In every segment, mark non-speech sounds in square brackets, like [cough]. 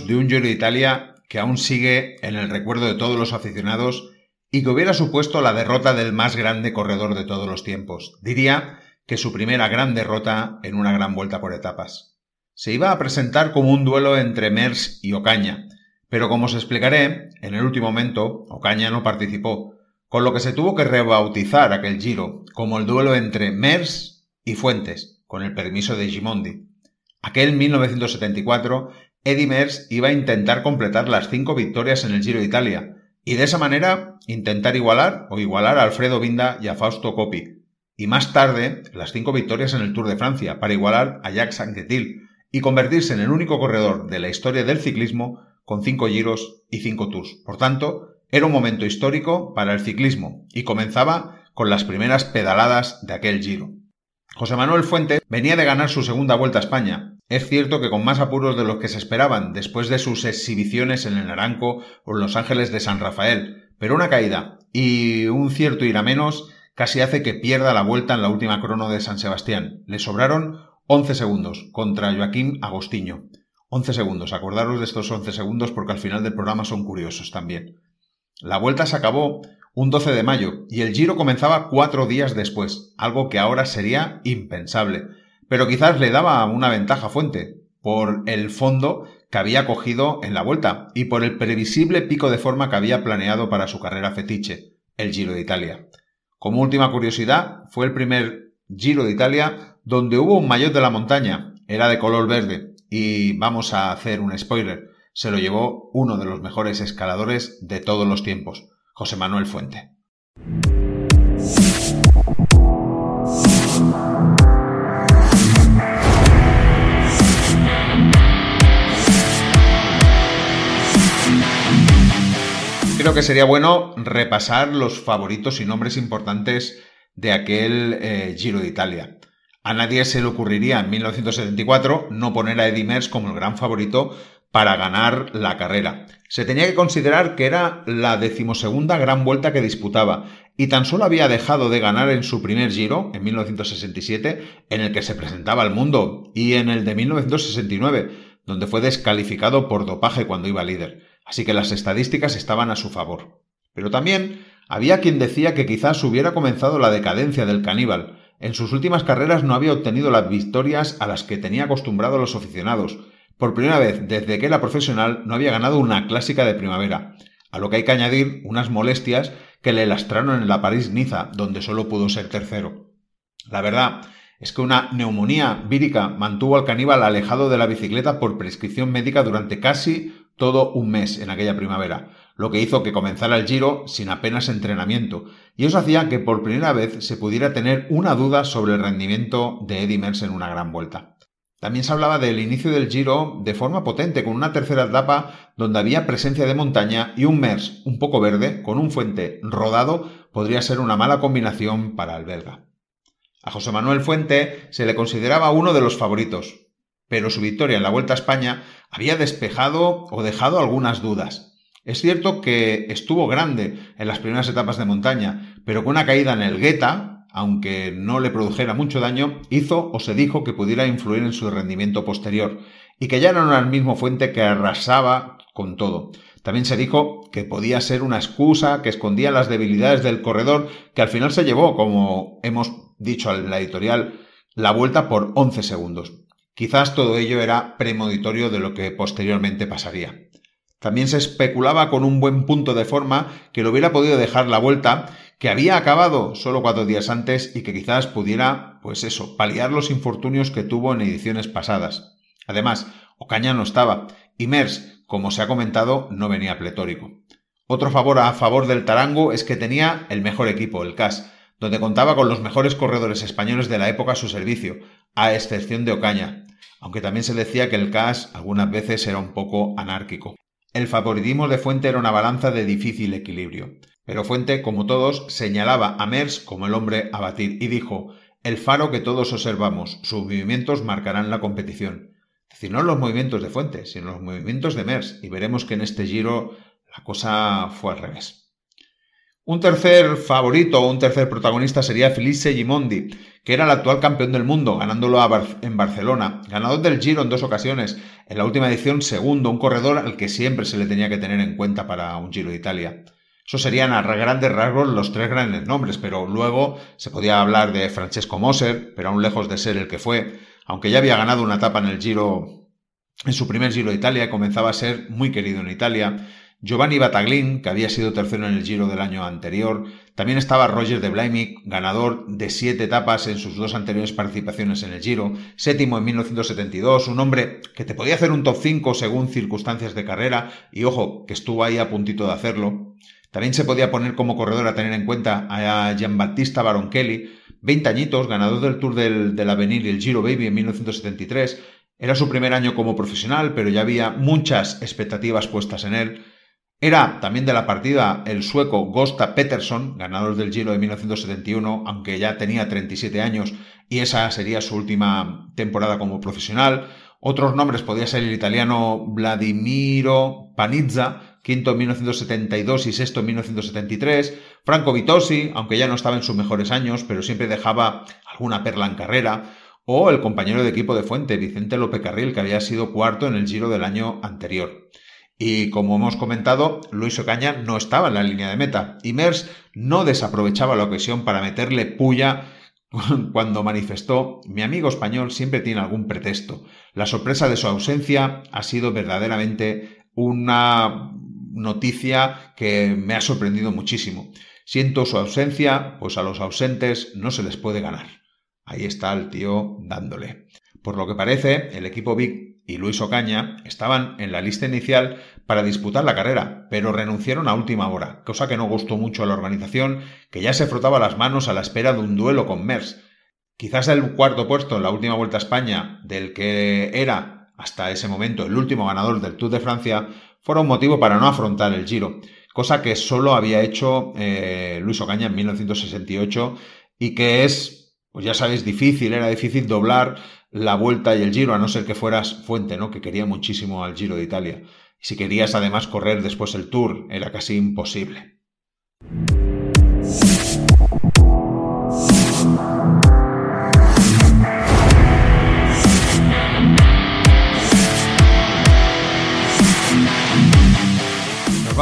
de un Giro de Italia que aún sigue en el recuerdo de todos los aficionados y que hubiera supuesto la derrota del más grande corredor de todos los tiempos. Diría que su primera gran derrota en una gran vuelta por etapas. Se iba a presentar como un duelo entre Mers y Ocaña, pero como os explicaré, en el último momento Ocaña no participó, con lo que se tuvo que rebautizar aquel giro como el duelo entre Mers y Fuentes, con el permiso de Gimondi. Aquel 1974 Eddy iba a intentar completar las cinco victorias en el Giro de Italia y de esa manera intentar igualar o igualar a Alfredo Binda y a Fausto Coppi. Y más tarde, las cinco victorias en el Tour de Francia para igualar a Jacques Anquetil y convertirse en el único corredor de la historia del ciclismo con cinco giros y cinco tours. Por tanto, era un momento histórico para el ciclismo y comenzaba con las primeras pedaladas de aquel giro. José Manuel Fuentes venía de ganar su segunda vuelta a España. Es cierto que con más apuros de los que se esperaban después de sus exhibiciones en el Naranco o en Los Ángeles de San Rafael, pero una caída y un cierto ir a menos casi hace que pierda la vuelta en la última crono de San Sebastián. Le sobraron 11 segundos contra Joaquín Agostinho. 11 segundos, acordaros de estos 11 segundos porque al final del programa son curiosos también. La vuelta se acabó un 12 de mayo, y el Giro comenzaba cuatro días después, algo que ahora sería impensable, pero quizás le daba una ventaja fuente, por el fondo que había cogido en la vuelta y por el previsible pico de forma que había planeado para su carrera fetiche, el Giro de Italia. Como última curiosidad, fue el primer Giro de Italia donde hubo un mayor de la montaña, era de color verde, y vamos a hacer un spoiler, se lo llevó uno de los mejores escaladores de todos los tiempos. José Manuel Fuente. Creo que sería bueno repasar los favoritos y nombres importantes de aquel eh, Giro de Italia. A nadie se le ocurriría en 1974 no poner a Mers como el gran favorito para ganar la carrera. Se tenía que considerar que era la decimosegunda gran vuelta que disputaba y tan solo había dejado de ganar en su primer giro, en 1967, en el que se presentaba al mundo, y en el de 1969, donde fue descalificado por dopaje cuando iba líder. Así que las estadísticas estaban a su favor. Pero también había quien decía que quizás hubiera comenzado la decadencia del caníbal. En sus últimas carreras no había obtenido las victorias a las que tenía acostumbrado los aficionados, por primera vez desde que era profesional no había ganado una clásica de primavera, a lo que hay que añadir unas molestias que le lastraron en la París-Niza, donde solo pudo ser tercero. La verdad es que una neumonía vírica mantuvo al caníbal alejado de la bicicleta por prescripción médica durante casi todo un mes en aquella primavera, lo que hizo que comenzara el giro sin apenas entrenamiento, y eso hacía que por primera vez se pudiera tener una duda sobre el rendimiento de Edimers en una gran vuelta. También se hablaba del inicio del Giro de forma potente, con una tercera etapa donde había presencia de montaña y un MERS un poco verde, con un fuente rodado, podría ser una mala combinación para el belga. A José Manuel Fuente se le consideraba uno de los favoritos, pero su victoria en la Vuelta a España había despejado o dejado algunas dudas. Es cierto que estuvo grande en las primeras etapas de montaña, pero con una caída en el Gueta, aunque no le produjera mucho daño, hizo o se dijo que pudiera influir en su rendimiento posterior, y que ya no era el mismo fuente que arrasaba con todo. También se dijo que podía ser una excusa que escondía las debilidades del corredor, que al final se llevó, como hemos dicho en la editorial, la vuelta por 11 segundos. Quizás todo ello era premonitorio de lo que posteriormente pasaría. También se especulaba con un buen punto de forma que lo hubiera podido dejar la vuelta que había acabado solo cuatro días antes y que quizás pudiera, pues eso, paliar los infortunios que tuvo en ediciones pasadas. Además, Ocaña no estaba y Mers, como se ha comentado, no venía pletórico. Otro favor a favor del Tarango es que tenía el mejor equipo, el CAS, donde contaba con los mejores corredores españoles de la época a su servicio, a excepción de Ocaña, aunque también se decía que el CAS algunas veces era un poco anárquico. El favoritismo de Fuente era una balanza de difícil equilibrio. Pero Fuente, como todos, señalaba a Mers como el hombre a batir y dijo, el faro que todos observamos, sus movimientos marcarán la competición. Es decir, no los movimientos de Fuente, sino los movimientos de Mers, y veremos que en este giro la cosa fue al revés. Un tercer favorito o un tercer protagonista sería Felice Gimondi, que era el actual campeón del mundo, ganándolo en Barcelona, ganador del Giro en dos ocasiones, en la última edición segundo, un corredor al que siempre se le tenía que tener en cuenta para un Giro de Italia. Eso serían a grandes rasgos los tres grandes nombres, pero luego se podía hablar de Francesco Moser, pero aún lejos de ser el que fue, aunque ya había ganado una etapa en el Giro, en su primer Giro de Italia, comenzaba a ser muy querido en Italia. Giovanni Bataglin, que había sido tercero en el Giro del año anterior. También estaba Roger de Blaimic, ganador de siete etapas en sus dos anteriores participaciones en el Giro, séptimo en 1972, un hombre que te podía hacer un top 5 según circunstancias de carrera, y ojo, que estuvo ahí a puntito de hacerlo. También se podía poner como corredor a tener en cuenta a Battista Kelly, 20 añitos, ganador del Tour del, del Avenir y el Giro Baby en 1973. Era su primer año como profesional, pero ya había muchas expectativas puestas en él. Era también de la partida el sueco Gosta Peterson, ganador del Giro de 1971, aunque ya tenía 37 años y esa sería su última temporada como profesional. Otros nombres podía ser el italiano Vladimiro Panizza, quinto en 1972 y sexto en 1973. Franco Vitosi, aunque ya no estaba en sus mejores años, pero siempre dejaba alguna perla en carrera. O el compañero de equipo de Fuente, Vicente López Carril, que había sido cuarto en el giro del año anterior. Y como hemos comentado, Luis Ocaña no estaba en la línea de meta y Mers no desaprovechaba la ocasión para meterle puya [laughs] cuando manifestó, mi amigo español siempre tiene algún pretexto. La sorpresa de su ausencia ha sido verdaderamente una noticia que me ha sorprendido muchísimo. Siento su ausencia, pues a los ausentes no se les puede ganar. Ahí está el tío dándole. Por lo que parece, el equipo Vic y Luis Ocaña estaban en la lista inicial para disputar la carrera, pero renunciaron a última hora, cosa que no gustó mucho a la organización, que ya se frotaba las manos a la espera de un duelo con Mers. Quizás el cuarto puesto en la última Vuelta a España, del que era hasta ese momento el último ganador del Tour de Francia, fuera un motivo para no afrontar el Giro, cosa que solo había hecho eh, Luis Ocaña en 1968 y que es, pues ya sabéis, difícil, era difícil doblar la vuelta y el Giro, a no ser que fueras Fuente, ¿no? que quería muchísimo al Giro de Italia. Y si querías además correr después el Tour, era casi imposible.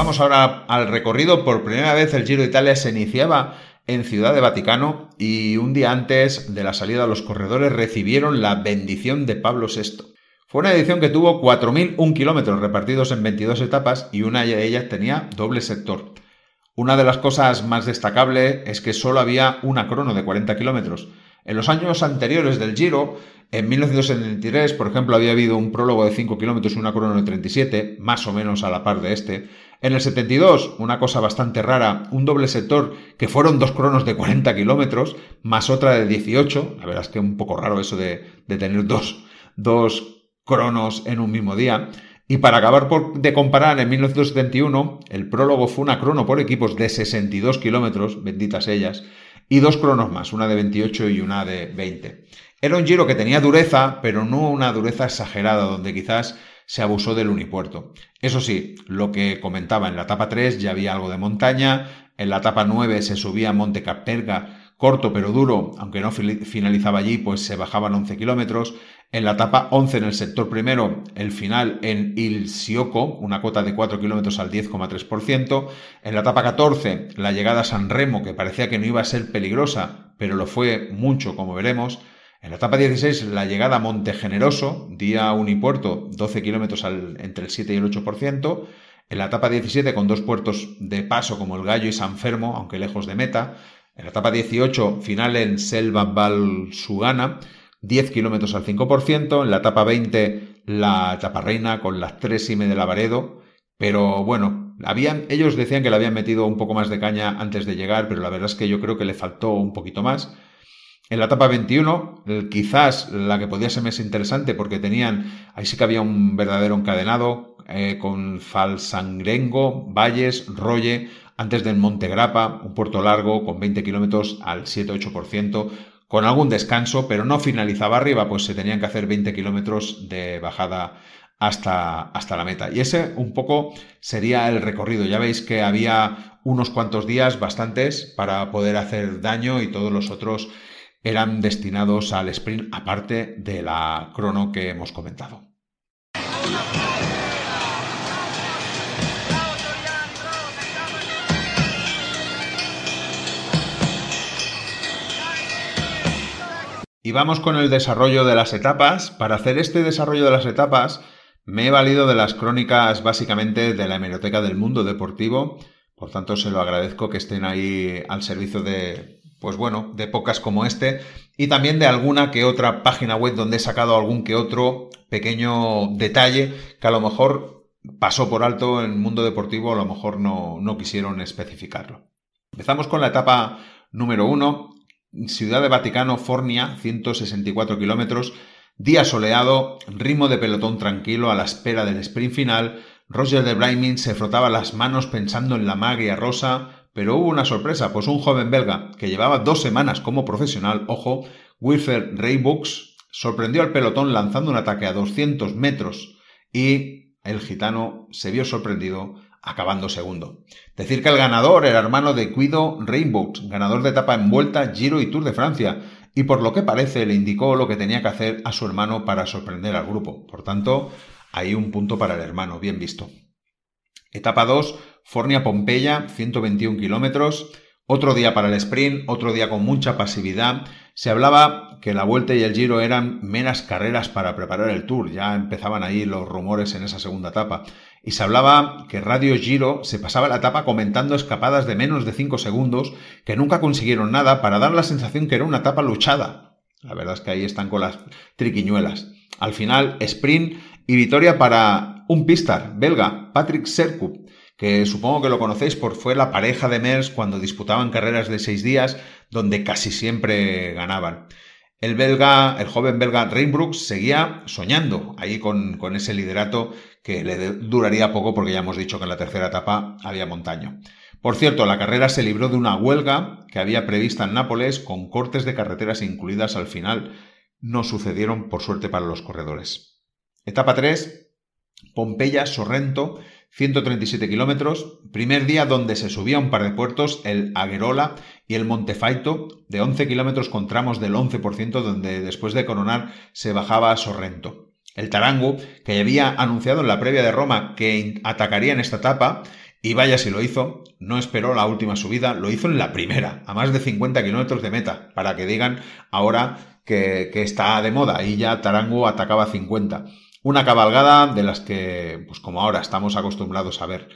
vamos ahora al recorrido. Por primera vez el Giro de Italia se iniciaba en Ciudad de Vaticano y un día antes de la salida los corredores recibieron la bendición de Pablo VI. Fue una edición que tuvo 4.001 kilómetros repartidos en 22 etapas y una de ellas tenía doble sector. Una de las cosas más destacables es que solo había una crono de 40 kilómetros. En los años anteriores del Giro, en 1973, por ejemplo, había habido un prólogo de 5 kilómetros y una crono de 37, más o menos a la par de este. En el 72, una cosa bastante rara, un doble sector que fueron dos cronos de 40 kilómetros, más otra de 18. La verdad es que un poco raro eso de, tener dos, cronos en un mismo día. Y para acabar de comparar, en 1971 el prólogo fue una crono por equipos de 62 kilómetros, benditas ellas, y dos cronos más, una de 28 y una de 20. Era un giro que tenía dureza, pero no una dureza exagerada, donde quizás se abusó del unipuerto. Eso sí, lo que comentaba, en la etapa 3 ya había algo de montaña, en la etapa 9 se subía a Monte Caperga, corto pero duro, aunque no finalizaba allí, pues se bajaban 11 kilómetros, en la etapa 11 en el sector primero, el final en Il Sioco, una cuota de 4 kilómetros al 10,3%. En la etapa 14, la llegada a San Remo, que parecía que no iba a ser peligrosa, pero lo fue mucho, como veremos. En la etapa 16, la llegada a Montegeneroso, día puerto, 12 kilómetros entre el 7 y el 8%. En la etapa 17, con dos puertos de paso como el Gallo y San Fermo, aunque lejos de meta. En la etapa 18, final en Selva Valsugana, 10 kilómetros al 5%. En la etapa 20, la etapa reina con las 3 y media de Lavaredo. Pero bueno, habían, ellos decían que le habían metido un poco más de caña antes de llegar, pero la verdad es que yo creo que le faltó un poquito más. En la etapa 21, eh, quizás la que podía ser más interesante porque tenían, ahí sí que había un verdadero encadenado eh, con Falsangrengo, Valles, Rolle, antes del Monte un puerto largo con 20 kilómetros al 7-8%, con algún descanso, pero no finalizaba arriba, pues se tenían que hacer 20 kilómetros de bajada hasta, hasta la meta. Y ese un poco sería el recorrido. Ya veis que había unos cuantos días, bastantes, para poder hacer daño y todos los otros eran destinados al sprint aparte de la crono que hemos comentado. Y vamos con el desarrollo de las etapas. Para hacer este desarrollo de las etapas me he valido de las crónicas básicamente de la hemeroteca del mundo deportivo. Por tanto, se lo agradezco que estén ahí al servicio de, pues bueno, de pocas como este, y también de alguna que otra página web donde he sacado algún que otro pequeño detalle que a lo mejor pasó por alto en el mundo deportivo, a lo mejor no, no quisieron especificarlo. Empezamos con la etapa número uno, Ciudad de Vaticano, Fornia, 164 kilómetros, día soleado, ritmo de pelotón tranquilo a la espera del sprint final, Roger de Bliming se frotaba las manos pensando en la magia rosa, pero hubo una sorpresa, pues un joven belga que llevaba dos semanas como profesional, ojo, Wilfer rainbows sorprendió al pelotón lanzando un ataque a 200 metros y el gitano se vio sorprendido acabando segundo. Decir que el ganador era hermano de Guido rainbows, ganador de etapa en Vuelta, Giro y Tour de Francia, y por lo que parece le indicó lo que tenía que hacer a su hermano para sorprender al grupo. Por tanto, hay un punto para el hermano, bien visto. Etapa 2, Fornia-Pompeya, 121 kilómetros. Otro día para el sprint, otro día con mucha pasividad. Se hablaba que la vuelta y el giro eran meras carreras para preparar el tour. Ya empezaban ahí los rumores en esa segunda etapa. Y se hablaba que Radio Giro se pasaba la etapa comentando escapadas de menos de 5 segundos que nunca consiguieron nada para dar la sensación que era una etapa luchada. La verdad es que ahí están con las triquiñuelas. Al final, sprint y victoria para un pistar belga, Patrick Sercu, que supongo que lo conocéis por fue la pareja de Mers cuando disputaban carreras de seis días, donde casi siempre ganaban. El belga, el joven belga Rainbrook seguía soñando ahí con, con ese liderato que le duraría poco porque ya hemos dicho que en la tercera etapa había montaño. Por cierto, la carrera se libró de una huelga que había prevista en Nápoles con cortes de carreteras incluidas al final. No sucedieron por suerte para los corredores. Etapa 3, Pompeya, Sorrento, 137 kilómetros. Primer día donde se subía un par de puertos, el Aguerola y el Montefaito, de 11 kilómetros con tramos del 11%, donde después de coronar se bajaba a Sorrento. El Tarango, que había anunciado en la previa de Roma que atacaría en esta etapa, y vaya si lo hizo, no esperó la última subida, lo hizo en la primera, a más de 50 kilómetros de meta, para que digan ahora que, que está de moda, y ya Tarango atacaba 50. Una cabalgada de las que, pues como ahora estamos acostumbrados a ver.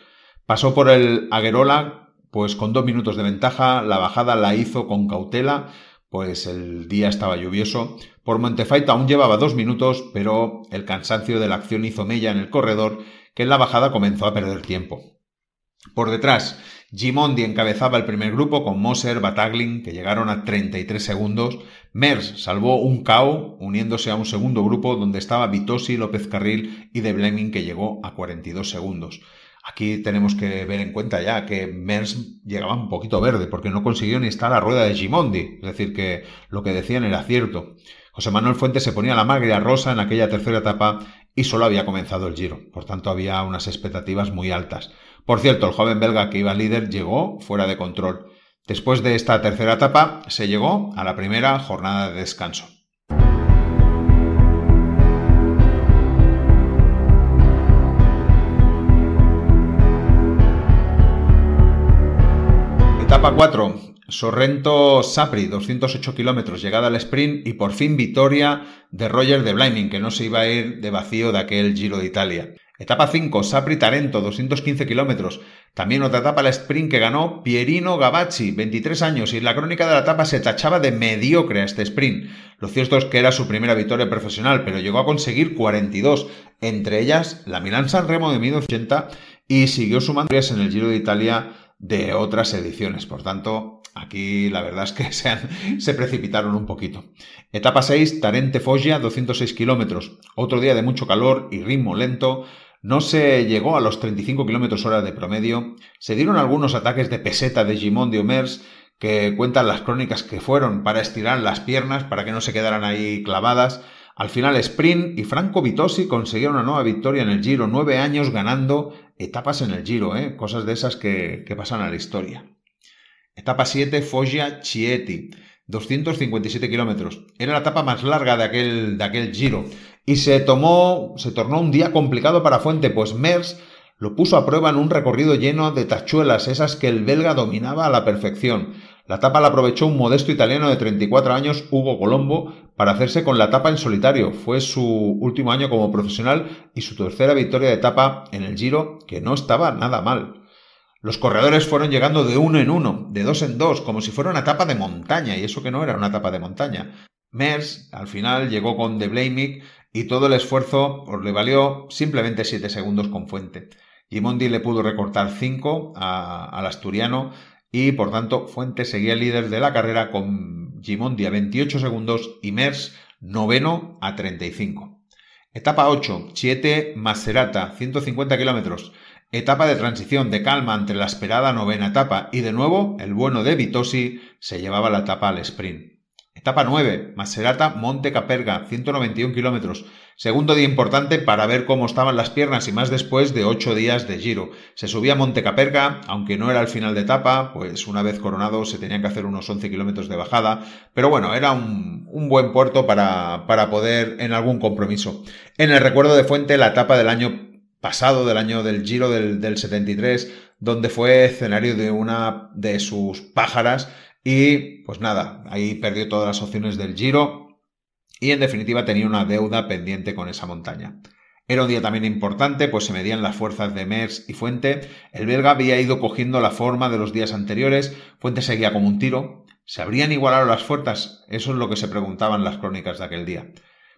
Pasó por el Aguerola, pues con dos minutos de ventaja, la bajada la hizo con cautela, pues el día estaba lluvioso. Por Montefaita aún llevaba dos minutos, pero el cansancio de la acción hizo mella en el corredor, que en la bajada comenzó a perder tiempo. Por detrás, Gimondi encabezaba el primer grupo con Moser, Bataglin, que llegaron a 33 segundos. Mers salvó un KO, uniéndose a un segundo grupo donde estaba Vitosi, López Carril y De Bleming, que llegó a 42 segundos. Aquí tenemos que ver en cuenta ya que Mers llegaba un poquito verde porque no consiguió ni estar a rueda de Gimondi, es decir, que lo que decían era cierto. José Manuel Fuentes se ponía la magria rosa en aquella tercera etapa y solo había comenzado el giro, por tanto había unas expectativas muy altas. Por cierto, el joven belga que iba líder llegó fuera de control. Después de esta tercera etapa, se llegó a la primera jornada de descanso. Etapa 4. Sorrento-Sapri, 208 kilómetros, llegada al sprint y por fin victoria de Roger de Bliming, que no se iba a ir de vacío de aquel Giro de Italia. Etapa 5, Sapri Tarento, 215 kilómetros. También otra etapa, la sprint que ganó Pierino Gabacci 23 años, y en la crónica de la etapa se tachaba de mediocre a este sprint. Lo cierto es que era su primera victoria profesional, pero llegó a conseguir 42, entre ellas la Milán San Remo de 1980, y siguió sumando en el Giro de Italia de otras ediciones. Por tanto, aquí la verdad es que [laughs] se, se precipitaron un poquito. Etapa 6, Tarente Foggia, 206 kilómetros. Otro día de mucho calor y ritmo lento no se llegó a los 35 km hora de promedio, se dieron algunos ataques de peseta de Jimón de Homers, que cuentan las crónicas que fueron para estirar las piernas, para que no se quedaran ahí clavadas. Al final Sprint y Franco Vitosi consiguieron una nueva victoria en el Giro, nueve años ganando etapas en el Giro, ¿eh? cosas de esas que, pasan a la historia. Etapa 7, Foggia Chieti, 257 kilómetros. Era la etapa más larga de aquel, de aquel Giro. Y se tomó, se tornó un día complicado para Fuente, pues Mers lo puso a prueba en un recorrido lleno de tachuelas, esas que el belga dominaba a la perfección. La tapa la aprovechó un modesto italiano de 34 años, Hugo Colombo, para hacerse con la tapa en solitario. Fue su último año como profesional y su tercera victoria de etapa en el Giro, que no estaba nada mal. Los corredores fueron llegando de uno en uno, de dos en dos, como si fuera una etapa de montaña, y eso que no era una etapa de montaña. Mers, al final, llegó con De Blamick, y todo el esfuerzo le valió simplemente 7 segundos con Fuente. Gimondi le pudo recortar 5 al asturiano y por tanto Fuente seguía líder de la carrera con Gimondi a 28 segundos y Mers noveno a 35. Etapa 8, 7, Maserata, 150 kilómetros. Etapa de transición de calma entre la esperada novena etapa y de nuevo el bueno de Vitosi se llevaba la etapa al sprint. Etapa 9, Maserata Monte Caperga, 191 kilómetros. Segundo día importante para ver cómo estaban las piernas y más después de 8 días de giro. Se subía a Monte Caperga, aunque no era el final de etapa, pues una vez coronado se tenían que hacer unos 11 kilómetros de bajada, pero bueno, era un, buen puerto para, para poder en algún compromiso. En el recuerdo de Fuente, la etapa del año pasado, del año del Giro del, del 73, donde fue escenario de una de sus pájaras y pues nada, ahí perdió todas las opciones del giro y en definitiva tenía una deuda pendiente con esa montaña. Era un día también importante, pues se medían las fuerzas de Mers y Fuente. El belga había ido cogiendo la forma de los días anteriores, Fuente seguía como un tiro. ¿Se habrían igualado las fuerzas? Eso es lo que se preguntaban las crónicas de aquel día.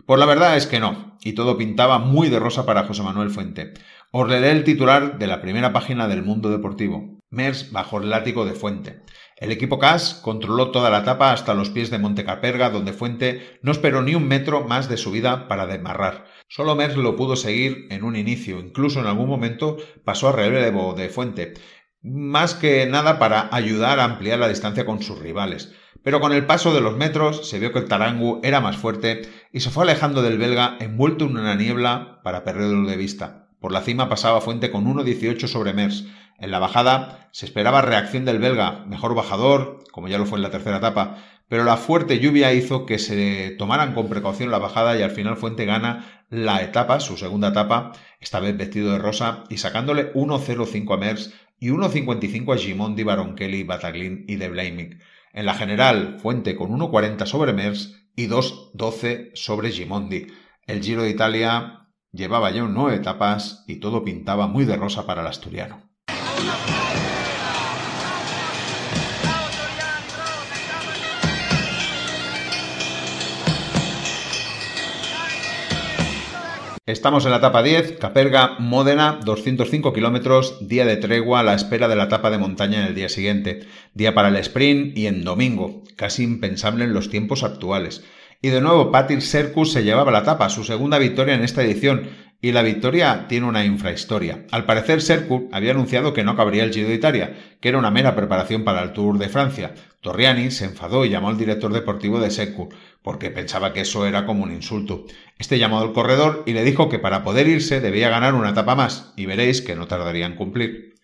Pues la verdad es que no, y todo pintaba muy de rosa para José Manuel Fuente. Os leeré el titular de la primera página del Mundo Deportivo. Mers bajo el látigo de Fuente. El equipo CAS controló toda la etapa hasta los pies de Montecaperga, donde Fuente no esperó ni un metro más de subida para demarrar. Solo Merz lo pudo seguir en un inicio, incluso en algún momento pasó a relevo de Fuente, más que nada para ayudar a ampliar la distancia con sus rivales. Pero con el paso de los metros se vio que el Tarangu era más fuerte y se fue alejando del belga envuelto en una niebla para perderlo de vista. Por la cima pasaba Fuente con 1.18 sobre Merz. En la bajada se esperaba reacción del belga, mejor bajador, como ya lo fue en la tercera etapa, pero la fuerte lluvia hizo que se tomaran con precaución la bajada y al final Fuente gana la etapa, su segunda etapa, esta vez vestido de rosa y sacándole 1.05 a Mers y 1.55 a Gimondi, Baron Kelly, Bataglin y De blaming En la general, Fuente con 1.40 sobre Mers y 2.12 sobre Gimondi. El Giro de Italia llevaba ya nueve etapas y todo pintaba muy de rosa para el asturiano. Estamos en la etapa 10, Caperga, Módena, 205 kilómetros, día de tregua a la espera de la etapa de montaña en el día siguiente, día para el sprint y en domingo, casi impensable en los tiempos actuales. Y de nuevo, Patrick Serkus se llevaba la etapa, su segunda victoria en esta edición, y la victoria tiene una infrahistoria. Al parecer, Sercu había anunciado que no cabría el Giro de Italia, que era una mera preparación para el Tour de Francia. Torriani se enfadó y llamó al director deportivo de Sercu, porque pensaba que eso era como un insulto. Este llamó al corredor y le dijo que para poder irse debía ganar una etapa más, y veréis que no tardaría en cumplir.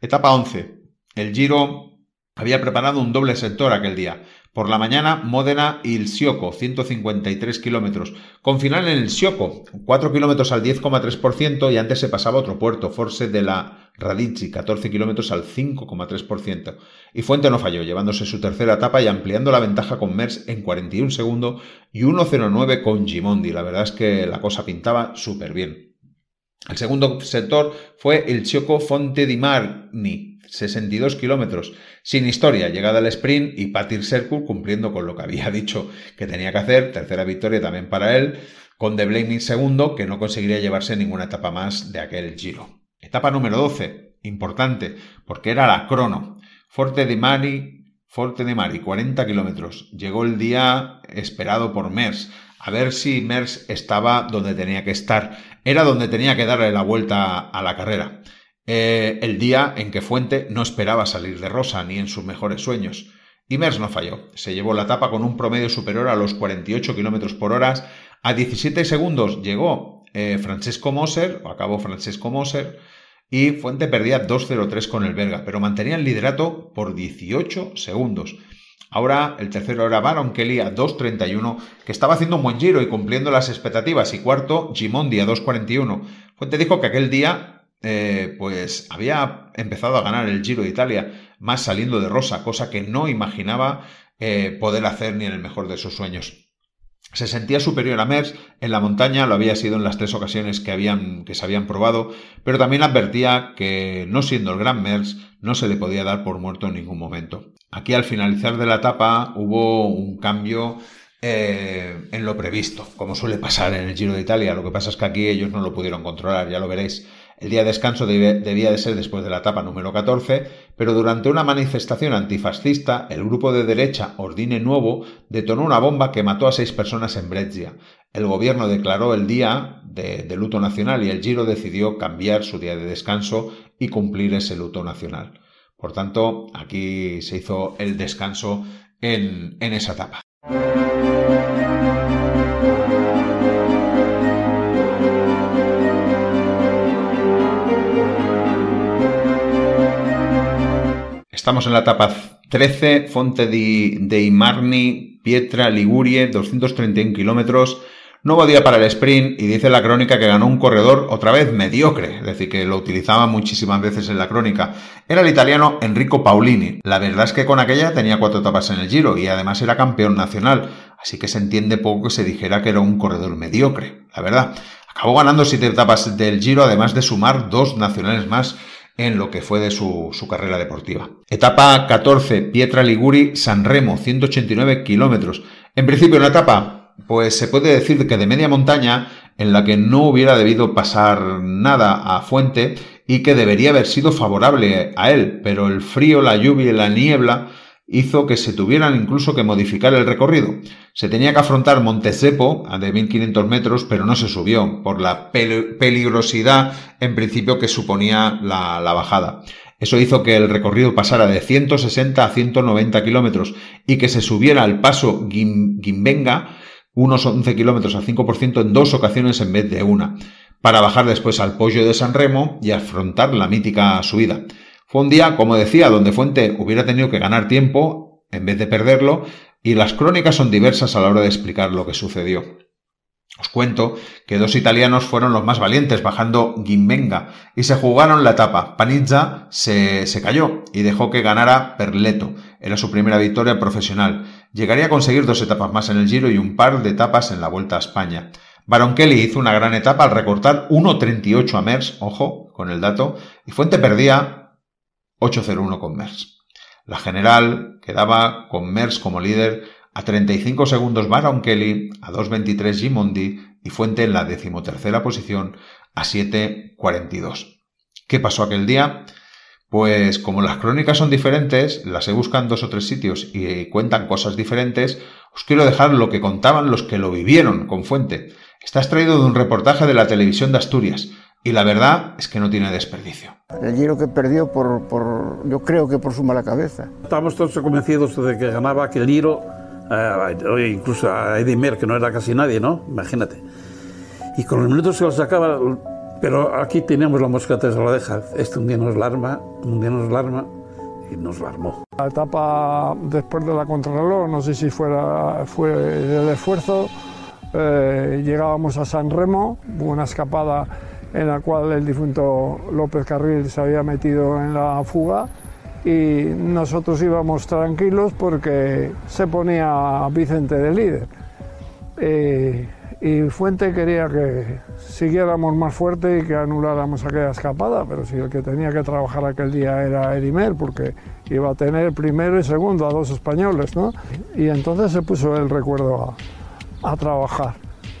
Etapa 11. El Giro había preparado un doble sector aquel día. Por la mañana, Módena y El Sioco, 153 kilómetros, con final en El Sioco, 4 kilómetros al 10,3% y antes se pasaba otro puerto, Forse de la Radici, 14 kilómetros al 5,3%. Y Fuente no falló, llevándose su tercera etapa y ampliando la ventaja con Mers en 41 segundos y 1,09 con Gimondi. La verdad es que la cosa pintaba súper bien. El segundo sector fue el sioco Fonte di Marni, 62 kilómetros, sin historia, llegada al sprint y Patir Serku cumpliendo con lo que había [laughs] dicho que tenía que hacer, tercera victoria también para él, con The Blaming segundo, que no conseguiría llevarse ninguna etapa más de aquel giro. Etapa número 12, importante, porque era la crono. Forte de Mari, Forte de Mari, 40 kilómetros. Llegó el día esperado por Mers a ver si Mers estaba donde tenía que estar. Era donde tenía que darle la vuelta a la carrera. Eh, el día en que Fuente no esperaba salir de Rosa ni en sus mejores sueños. ...y Mers no falló. Se llevó la tapa con un promedio superior a los 48 km por hora. A 17 segundos llegó eh, Francesco Moser, o acabó Francesco Moser, y Fuente perdía 2.03 con el pero mantenía el liderato por 18 segundos. Ahora el tercero era Baron Kelly a 2.31, que estaba haciendo un buen giro y cumpliendo las expectativas, y cuarto, Gimondi a 2.41. Fuente dijo que aquel día eh, pues había empezado a ganar el Giro de Italia, más saliendo de Rosa, cosa que no imaginaba eh, poder hacer ni en el mejor de sus sueños. Se sentía superior a Mers en la montaña, lo había sido en las tres ocasiones que, habían, que se habían probado, pero también advertía que, no siendo el gran Mers, no se le podía dar por muerto en ningún momento. Aquí al finalizar de la etapa hubo un cambio eh, en lo previsto, como suele pasar en el Giro de Italia. Lo que pasa es que aquí ellos no lo pudieron controlar, ya lo veréis. El día de descanso debía de ser después de la etapa número 14, pero durante una manifestación antifascista, el grupo de derecha Ordine Nuevo detonó una bomba que mató a seis personas en Brescia. El gobierno declaró el día de, luto nacional y el Giro decidió cambiar su día de descanso y cumplir ese luto nacional. Por tanto, aquí se hizo el descanso en esa etapa. Estamos en la etapa 13, Fonte di, dei Pietra, Ligurie, 231 kilómetros. Nuevo día para el sprint y dice la crónica que ganó un corredor otra vez mediocre, es decir, que lo utilizaba muchísimas veces en la crónica. Era el italiano Enrico Paulini. La verdad es que con aquella tenía cuatro etapas en el giro y además era campeón nacional, así que se entiende poco que se dijera que era un corredor mediocre, la verdad. Acabó ganando siete etapas del giro, además de sumar dos nacionales más en lo que fue de su, carrera deportiva. Etapa 14, Pietra Liguri, San Remo, 189 kilómetros. En principio, una etapa, pues se puede decir que de media montaña, en la que no hubiera debido pasar nada a Fuente y que debería haber sido favorable a él, pero el frío, la lluvia y la niebla hizo que se tuvieran incluso que modificar el recorrido. Se tenía que afrontar Montesepo, a de 1500 metros, pero no se subió, por la peligrosidad en principio que suponía la, bajada. Eso hizo que el recorrido pasara de 160 a 190 kilómetros y que se subiera al paso Gim unos 11 kilómetros al 5% en dos ocasiones en vez de una, para bajar después al pollo de San Remo y afrontar la mítica subida. Fue un día, como decía, donde Fuente hubiera tenido que ganar tiempo en vez de perderlo, y las crónicas son diversas a la hora de explicar lo que sucedió. Os cuento que dos italianos fueron los más valientes bajando Gimbenga y se jugaron la etapa. Panizza se, se, cayó y dejó que ganara Perletto. Era su primera victoria profesional. Llegaría a conseguir dos etapas más en el Giro y un par de etapas en la Vuelta a España. Baron Kelly hizo una gran etapa al recortar 1.38 a Mers, ojo con el dato, y Fuente perdía 8.01 con MERS. La general quedaba con MERS como líder a 35 segundos Baron Kelly, a 2.23 Gimondi y Fuente en la decimotercera posición a 7.42. ¿Qué pasó aquel día? Pues como las crónicas son diferentes, las he buscado en dos o tres sitios y cuentan cosas diferentes, os quiero dejar lo que contaban los que lo vivieron con Fuente. Está extraído de un reportaje de la televisión de Asturias, y la verdad es que no tiene desperdicio. El giro que perdió por, por, yo creo que por su mala cabeza. Estábamos todos convencidos de que ganaba aquel giro, eh, incluso a Edimer, que no era casi nadie, ¿no? Imagínate. Y con los minutos que lo sacaba, pero aquí teníamos la mosca tras la deja. Este un día nos la arma, un día nos la arma y nos la armó. La etapa después de la contrarreloj, no sé si fuera, fue el esfuerzo, eh, llegábamos a San Remo, hubo una escapada en la cual el difunto López Carril se había metido en la fuga y nosotros íbamos tranquilos porque se ponía Vicente de líder. Eh, y Fuente quería que siguiéramos más fuerte y que anuláramos aquella escapada, pero si el que tenía que trabajar aquel día era Erimer, porque iba a tener primero y segundo a dos españoles, ¿no? Y entonces se puso el recuerdo a trabajar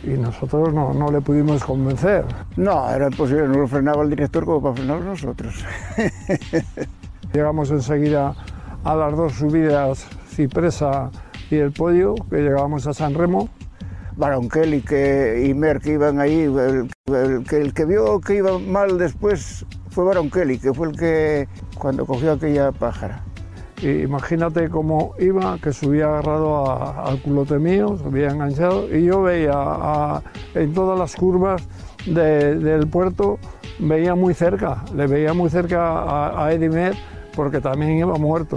y nosotros no, le pudimos convencer. No, era imposible, no lo frenaba el director como para frenar nosotros. [laughs] Llegamos enseguida a las dos subidas, Cipresa y El Podio, que llegábamos a San Remo. Baron Kelly que, y Merck iban ahí, el, que, el que vio que iba mal después fue Baron Kelly, que fue el que cuando cogió aquella pájara imagínate cómo iba, que subía agarrado al culote mío, se había enganchado, y yo veía en todas las curvas del puerto, veía muy cerca, le veía muy cerca a, a Edimer, porque también iba muerto,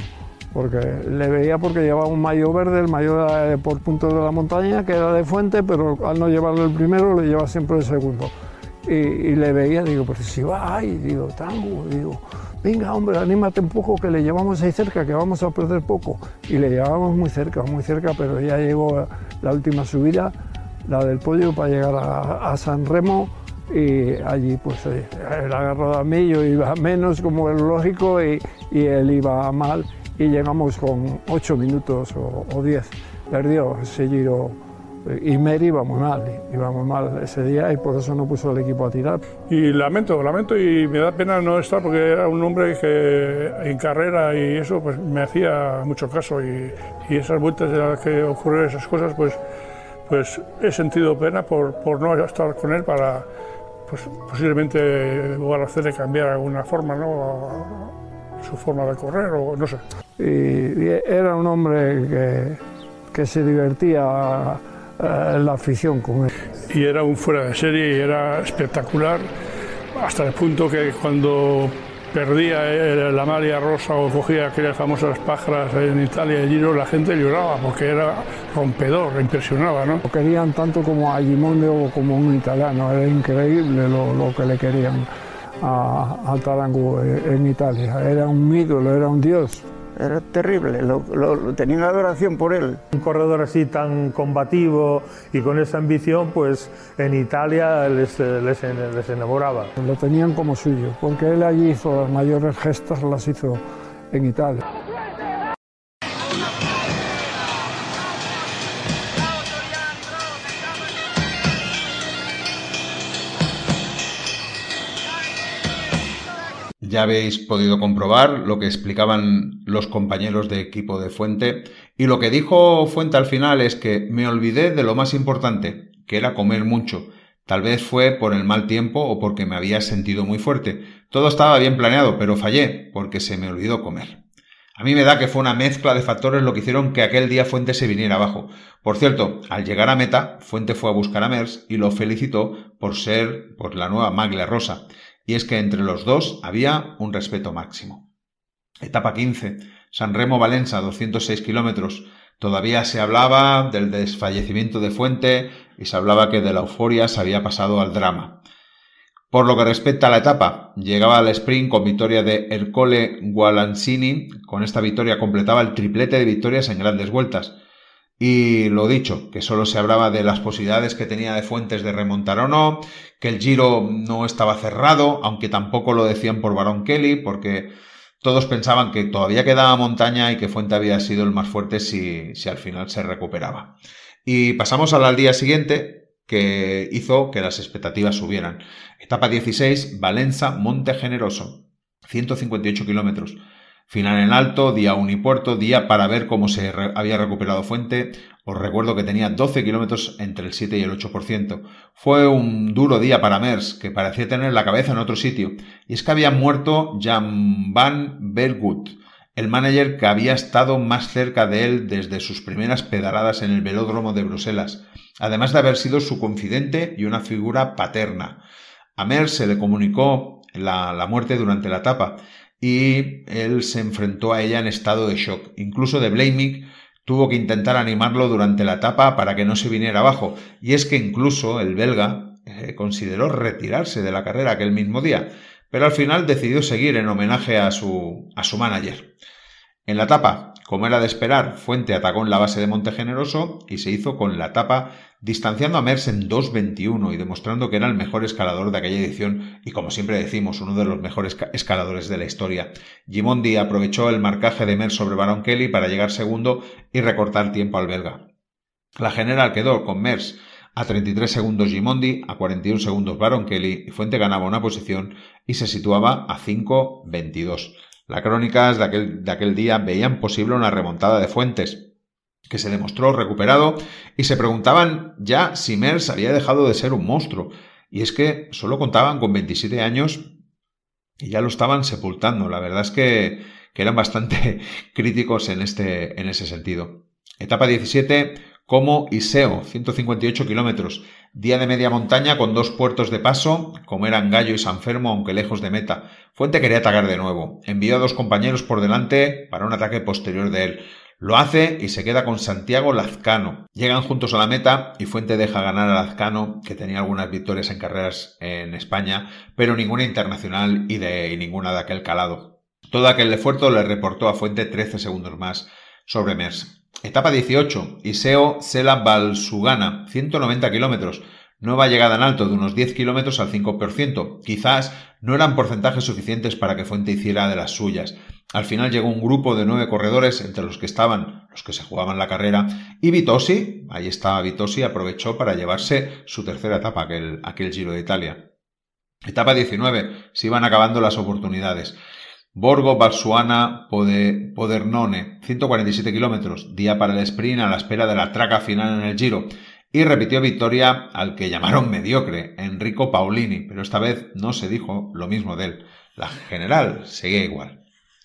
porque le veía porque llevaba un mayo verde, el mayo por punto de la montaña, que era de fuente, pero al no llevarlo el primero, le lleva siempre el segundo. Y, le veía, digo, pero si va, ay, digo, tango, digo, venga hombre, anímate un poco que le llevamos ahí cerca, que vamos a perder poco. Y le llevábamos muy cerca, muy cerca, pero ya llegó la última subida, la del pollo, para llegar a, San Remo. Y allí, pues, eh, él agarró a mí, yo iba menos, como es lógico, y, y, él iba mal. Y llegamos con ocho minutos o, o diez. Perdió ese giro y Mary iba muy mal, iba muy mal ese día y por eso no puso el equipo a tirar. Y lamento, lamento y me da pena no estar porque era un hombre que en carrera y eso pues me hacía mucho caso y, y esas vueltas en las que ocurrieron esas cosas pues, pues he sentido pena por, por no estar con él para pues, posiblemente a hacerle cambiar alguna forma, ¿no? su forma de correr o no sé. Y, y era un hombre que, que se divertía eh, la afición con él. Y era un fuera de serie y era espectacular, hasta el punto que cuando perdía eh, la María Rosa o cogía aquellas famosas pájaras en Italia y Giro, la gente lloraba porque era rompedor, impresionaba, ¿no? Lo querían tanto como a o como a un italiano, era increíble lo, lo que le querían a, a Tarango eh, en Italia, era un ídolo, era un dios era terrible, lo, lo, adoración por él. Un corredor así tan combativo y con esa ambición, pues en Italia les, les, les enamoraba. Lo tenían como suyo, porque él allí hizo las mayores gestas, las hizo en Italia. ya habéis podido comprobar lo que explicaban los compañeros de equipo de Fuente. Y lo que dijo Fuente al final es que me olvidé de lo más importante, que era comer mucho. Tal vez fue por el mal tiempo o porque me había sentido muy fuerte. Todo estaba bien planeado, pero fallé porque se me olvidó comer. A mí me da que fue una mezcla de factores lo que hicieron que aquel día Fuente se viniera abajo. Por cierto, al llegar a meta, Fuente fue a buscar a Mers y lo felicitó por ser por la nueva maglia rosa y es que entre los dos había un respeto máximo. Etapa 15. San Remo Valenza, 206 kilómetros. Todavía se hablaba del desfallecimiento de Fuente y se hablaba que de la euforia se había pasado al drama. Por lo que respecta a la etapa, llegaba al sprint con victoria de Ercole Gualancini. Con esta victoria completaba el triplete de victorias en grandes vueltas. Y lo dicho, que solo se hablaba de las posibilidades que tenía de Fuentes de remontar o no, que el giro no estaba cerrado, aunque tampoco lo decían por Barón Kelly, porque todos pensaban que todavía quedaba montaña y que Fuente había sido el más fuerte si, si al final se recuperaba. Y pasamos al día siguiente, que hizo que las expectativas subieran. Etapa 16, Valenza, Monte Generoso, 158 kilómetros. Final en alto, día unipuerto, día para ver cómo se había recuperado Fuente. Os recuerdo que tenía 12 kilómetros entre el 7 y el 8%. Fue un duro día para Mers, que parecía tener la cabeza en otro sitio. Y es que había muerto Jan van Bergut, el manager que había estado más cerca de él desde sus primeras pedaladas en el velódromo de Bruselas, además de haber sido su confidente y una figura paterna. A Mer se le comunicó la, la muerte durante la etapa y él se enfrentó a ella en estado de shock. Incluso de Blaming tuvo que intentar animarlo durante la etapa para que no se viniera abajo. Y es que incluso el belga eh, consideró retirarse de la carrera aquel mismo día, pero al final decidió seguir en homenaje a su, a su manager. En la etapa, como era de esperar, Fuente atacó en la base de Montegeneroso y se hizo con la etapa distanciando a Mers en 2.21 y demostrando que era el mejor escalador de aquella edición y como siempre decimos, uno de los mejores escaladores de la historia. Gimondi aprovechó el marcaje de Mers sobre Baron Kelly para llegar segundo y recortar tiempo al belga. La general quedó con Mers a 33 segundos Gimondi, a 41 segundos Baron Kelly y Fuente ganaba una posición y se situaba a 5.22. Las crónicas de aquel, de aquel día veían posible una remontada de Fuentes, que se demostró recuperado, y se preguntaban ya si Mers había dejado de ser un monstruo. Y es que solo contaban con 27 años y ya lo estaban sepultando. La verdad es que, eran bastante [laughs] críticos en, este, en ese sentido. Etapa 17, como Iseo, 158 kilómetros. Día de media montaña con dos puertos de paso, como eran Gallo y Sanfermo, aunque lejos de meta. Fuente quería atacar de nuevo. Envió a dos compañeros por delante para un ataque posterior de él. Lo hace y se queda con Santiago Lazcano. Llegan juntos a la meta y Fuente deja ganar a Lazcano, que tenía algunas victorias en carreras en España, pero ninguna internacional y, de, ninguna de aquel calado. Todo aquel esfuerzo le reportó a Fuente 13 segundos más sobre Mers. Etapa 18, Iseo Sela Balsugana, 190 kilómetros. Nueva llegada en alto de unos 10 kilómetros al 5%. Quizás no eran porcentajes suficientes para que Fuente hiciera de las suyas. Al final llegó un grupo de nueve corredores, entre los que estaban los que se jugaban la carrera, y Vitosi, ahí estaba Vitosi, aprovechó para llevarse su tercera etapa, aquel, aquel Giro de Italia. Etapa 19, se iban acabando las oportunidades. Borgo, Balsuana, Podernone, 147 kilómetros, día para el sprint a la espera de la traca final en el Giro. Y repitió victoria al que llamaron mediocre, Enrico Paolini, pero esta vez no se dijo lo mismo de él. La general seguía igual.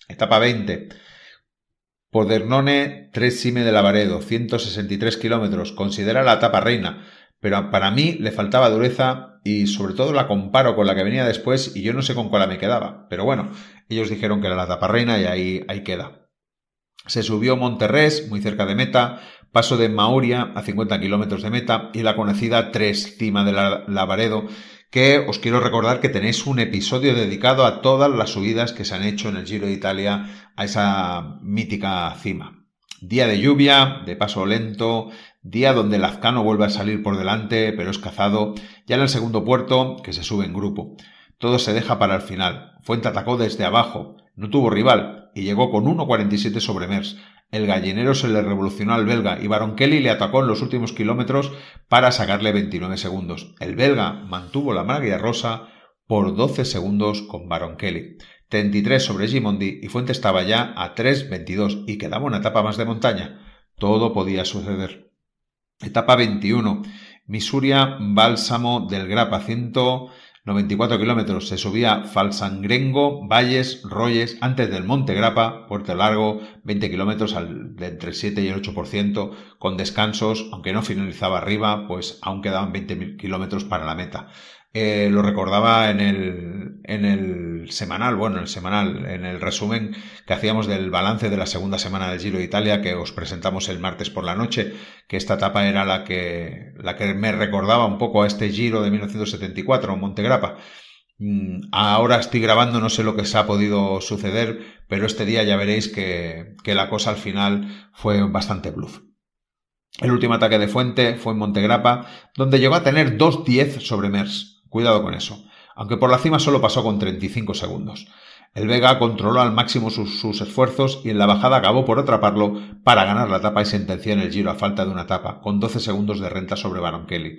Etapa 20. Podernone Tresime de Lavaredo, 163 kilómetros. Considera la etapa reina, pero para mí le faltaba dureza y sobre todo la comparo con la que venía después y yo no sé con cuál me quedaba. Pero bueno, ellos dijeron que era la etapa reina y ahí, ahí queda. Se subió Monterrés, muy cerca de meta, paso de Mauria a 50 kilómetros de meta y la conocida Tres Cima de Lavaredo, que os quiero recordar que tenéis un episodio dedicado a todas las subidas que se han hecho en el Giro de Italia a esa mítica cima. Día de lluvia, de paso lento, día donde el vuelve a salir por delante, pero es cazado, ya en el segundo puerto, que se sube en grupo. Todo se deja para el final. Fuente atacó desde abajo, no tuvo rival y llegó con 1.47 sobre Mers, el gallinero se le revolucionó al belga y Baron Kelly le atacó en los últimos kilómetros para sacarle 29 segundos. El belga mantuvo la maravilla rosa por 12 segundos con Baron Kelly. 33 sobre Gimondi y Fuente estaba ya a 3.22 y quedaba una etapa más de montaña. Todo podía suceder. Etapa 21. Misuria Bálsamo del Grapa 94 kilómetros, se subía Falsangrengo, Valles, Royes, antes del Monte Grapa, Puerto Largo, 20 kilómetros entre el 7 y el 8%, con descansos, aunque no finalizaba arriba, pues aún quedaban 20.000 kilómetros para la meta. Eh, lo recordaba en el, en el semanal, bueno, el semanal, en el resumen que hacíamos del balance de la segunda semana del Giro de Italia que os presentamos el martes por la noche, que esta etapa era la que, la que me recordaba un poco a este Giro de 1974, en Montegrappa. Mm, ahora estoy grabando, no sé lo que se ha podido suceder, pero este día ya veréis que, que la cosa al final fue bastante bluff. El último ataque de Fuente fue en Montegrappa, donde llegó a tener 2-10 sobre Mers. Cuidado con eso aunque por la cima solo pasó con 35 segundos. El Vega controló al máximo sus, esfuerzos y en la bajada acabó por atraparlo para ganar la etapa y sentenció en el giro a falta de una etapa, con 12 segundos de renta sobre Baron Kelly.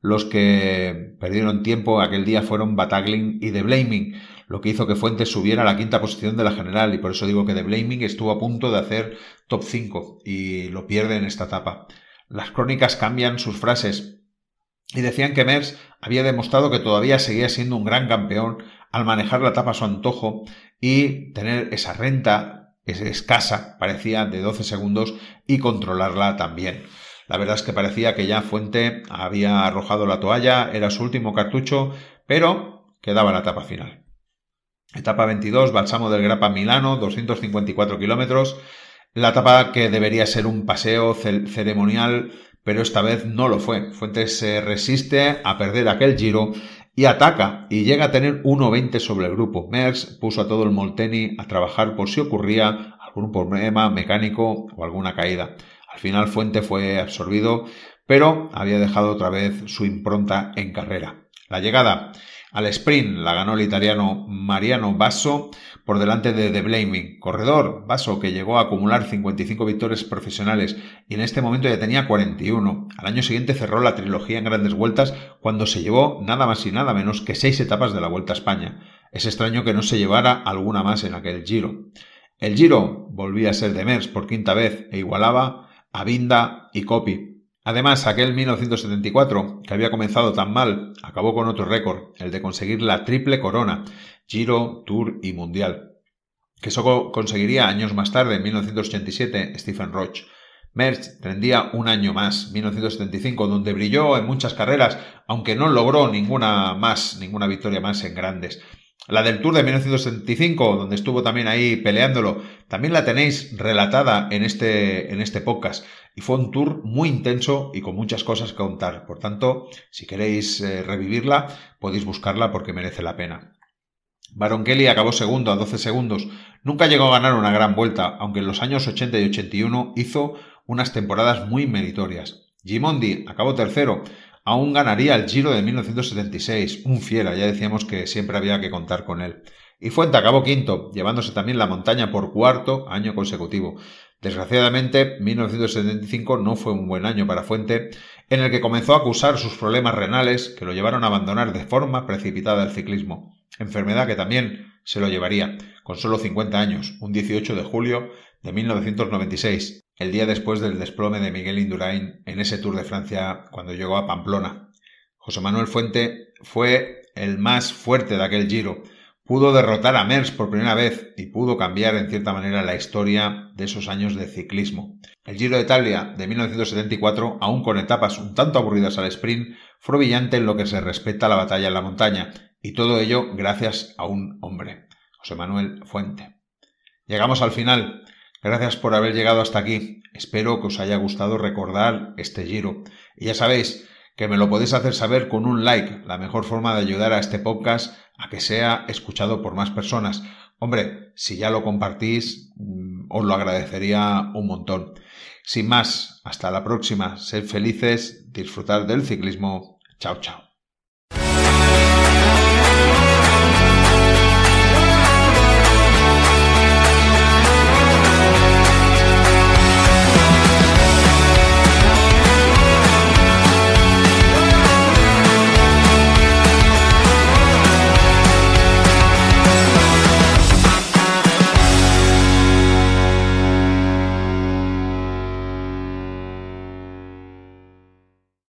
Los que perdieron tiempo aquel día fueron Bataglin y The Blaming, lo que hizo que Fuentes subiera a la quinta posición de la general, y por eso digo que The Blaming estuvo a punto de hacer top 5 y lo pierde en esta etapa. Las crónicas cambian sus frases, y decían que Mers había demostrado que todavía seguía siendo un gran campeón al manejar la etapa a su antojo y tener esa renta escasa, parecía de 12 segundos, y controlarla también. La verdad es que parecía que ya Fuente había arrojado la toalla, era su último cartucho, pero quedaba la etapa final. Etapa 22, Balsamo del Grappa Milano, 254 kilómetros. La etapa que debería ser un paseo ceremonial pero esta vez no lo fue. Fuentes se resiste a perder aquel giro y ataca y llega a tener 1.20 sobre el grupo. Merckx puso a todo el Molteni a trabajar por si ocurría algún problema mecánico o alguna caída. Al final Fuente fue absorbido, pero había dejado otra vez su impronta en carrera. La llegada al sprint la ganó el italiano Mariano Basso, por delante de The Blaming, corredor vaso que llegó a acumular 55 victorias profesionales y en este momento ya tenía 41. Al año siguiente cerró la trilogía en grandes vueltas cuando se llevó nada más y nada menos que seis etapas de la Vuelta a España. Es extraño que no se llevara alguna más en aquel giro. El giro volvía a ser de Mers por quinta vez e igualaba a Binda y Copy. Además, aquel 1974, que había comenzado tan mal, acabó con otro récord, el de conseguir la triple corona, Giro, Tour y Mundial, que eso conseguiría años más tarde, en 1987, Stephen Roach. Merch tendría un año más, 1975, donde brilló en muchas carreras, aunque no logró ninguna más, ninguna victoria más en grandes. La del Tour de 1975, donde estuvo también ahí peleándolo, también la tenéis relatada en este, en este podcast. Y fue un tour muy intenso y con muchas cosas que contar. Por tanto, si queréis eh, revivirla, podéis buscarla porque merece la pena. Baron Kelly acabó segundo a 12 segundos. Nunca llegó a ganar una gran vuelta, aunque en los años 80 y 81 hizo unas temporadas muy meritorias. Gimondi acabó tercero. Aún ganaría el Giro de 1976, un fiera, ya decíamos que siempre había que contar con él. Y Fuente acabó quinto, llevándose también la montaña por cuarto año consecutivo. Desgraciadamente, 1975 no fue un buen año para Fuente, en el que comenzó a acusar sus problemas renales que lo llevaron a abandonar de forma precipitada el ciclismo enfermedad que también se lo llevaría, con solo 50 años, un 18 de julio de 1996, el día después del desplome de Miguel Indurain en ese Tour de Francia cuando llegó a Pamplona. José Manuel Fuente fue el más fuerte de aquel giro, pudo derrotar a Mers por primera vez y pudo cambiar en cierta manera la historia de esos años de ciclismo. El Giro de Italia de 1974, aún con etapas un tanto aburridas al sprint, fue brillante en lo que se respeta a la batalla en la montaña y todo ello gracias a un hombre, José Manuel Fuente. Llegamos al final. Gracias por haber llegado hasta aquí. Espero que os haya gustado recordar este giro. Y ya sabéis que me lo podéis hacer saber con un like, la mejor forma de ayudar a este podcast a que sea escuchado por más personas. Hombre, si ya lo compartís, mm, os lo agradecería un montón. Sin más, hasta la próxima. Sed felices, disfrutar del ciclismo. Chao, chao.